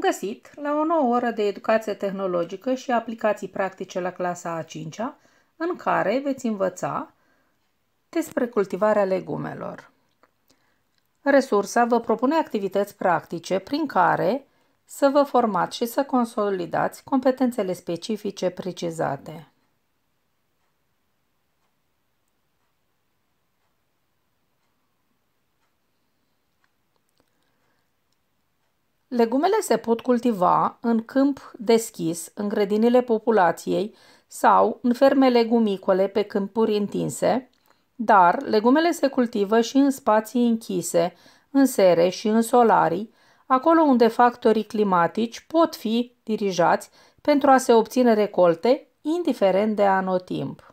Bun găsit la o nouă oră de educație tehnologică și aplicații practice la clasa A5 -a, în care veți învăța despre cultivarea legumelor. Resursa vă propune activități practice prin care să vă formați și să consolidați competențele specifice precizate. Legumele se pot cultiva în câmp deschis, în grădinile populației sau în ferme legumicole pe câmpuri întinse, dar legumele se cultivă și în spații închise, în sere și în solarii, acolo unde factorii climatici pot fi dirijați pentru a se obține recolte, indiferent de anotimp.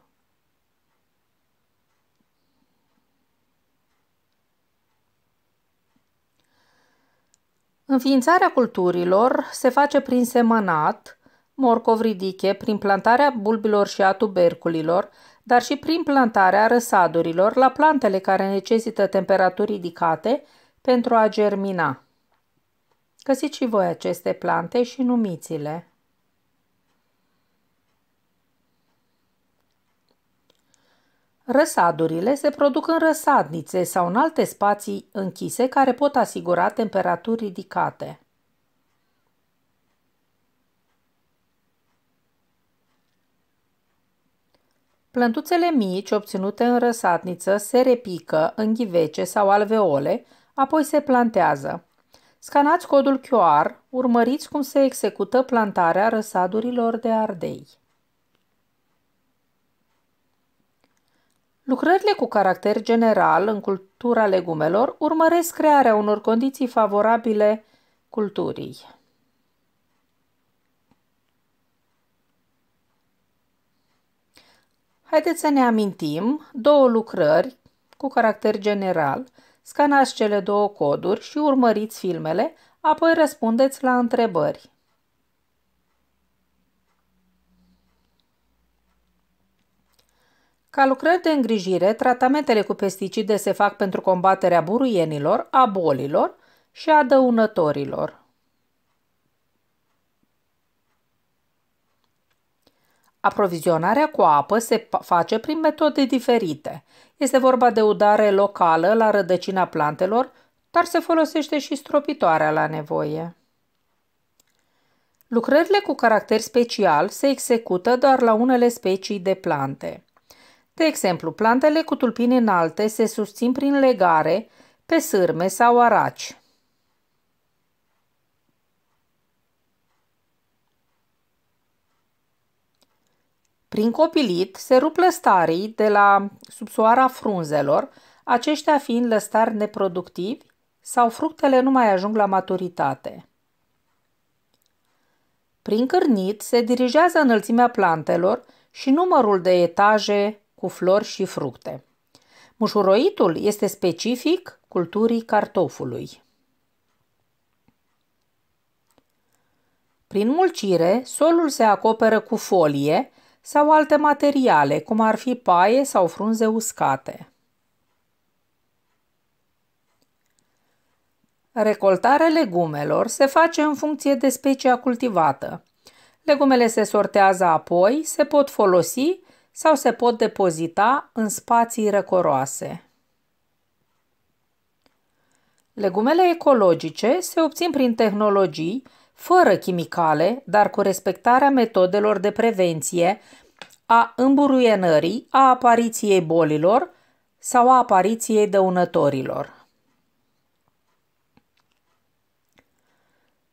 Înființarea culturilor se face prin semănat, morcov ridiche, prin plantarea bulbilor și a tuberculilor, dar și prin plantarea răsadurilor la plantele care necesită temperaturi ridicate pentru a germina. Găsiți și voi aceste plante și numiți-le. Răsadurile se produc în răsadnițe sau în alte spații închise care pot asigura temperaturi ridicate. Plântuțele mici obținute în răsadniță se repică în ghivece sau alveole, apoi se plantează. Scanați codul QR, urmăriți cum se execută plantarea răsadurilor de ardei. Lucrările cu caracter general în cultura legumelor urmăresc crearea unor condiții favorabile culturii. Haideți să ne amintim două lucrări cu caracter general, scanați cele două coduri și urmăriți filmele, apoi răspundeți la întrebări. Ca lucrări de îngrijire, tratamentele cu pesticide se fac pentru combaterea buruienilor, a bolilor și a dăunătorilor. Aprovizionarea cu apă se face prin metode diferite. Este vorba de udare locală la rădăcina plantelor, dar se folosește și stropitoarea la nevoie. Lucrările cu caracter special se execută doar la unele specii de plante. De exemplu, plantele cu tulpini înalte se susțin prin legare pe sârme sau araci. Prin copilit se rup lăstarii de la subsoara frunzelor, aceștia fiind lăstari neproductivi sau fructele nu mai ajung la maturitate. Prin cârnit se dirigează înălțimea plantelor și numărul de etaje cu flori și fructe. Mușuroitul este specific culturii cartofului. Prin mulcire, solul se acoperă cu folie sau alte materiale, cum ar fi paie sau frunze uscate. Recoltarea legumelor se face în funcție de specia cultivată. Legumele se sortează apoi, se pot folosi sau se pot depozita în spații răcoroase. Legumele ecologice se obțin prin tehnologii fără chimicale, dar cu respectarea metodelor de prevenție a îmburuienării, a apariției bolilor sau a apariției dăunătorilor.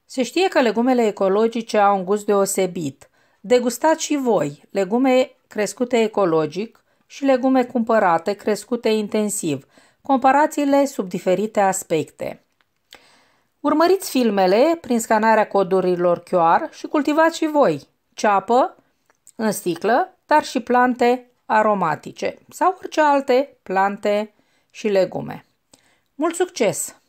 Se știe că legumele ecologice au un gust deosebit, Degustați și voi legume crescute ecologic și legume cumpărate crescute intensiv, comparațiile sub diferite aspecte. Urmăriți filmele prin scanarea codurilor QR și cultivați și voi ceapă în sticlă, dar și plante aromatice sau orice alte plante și legume. Mult succes!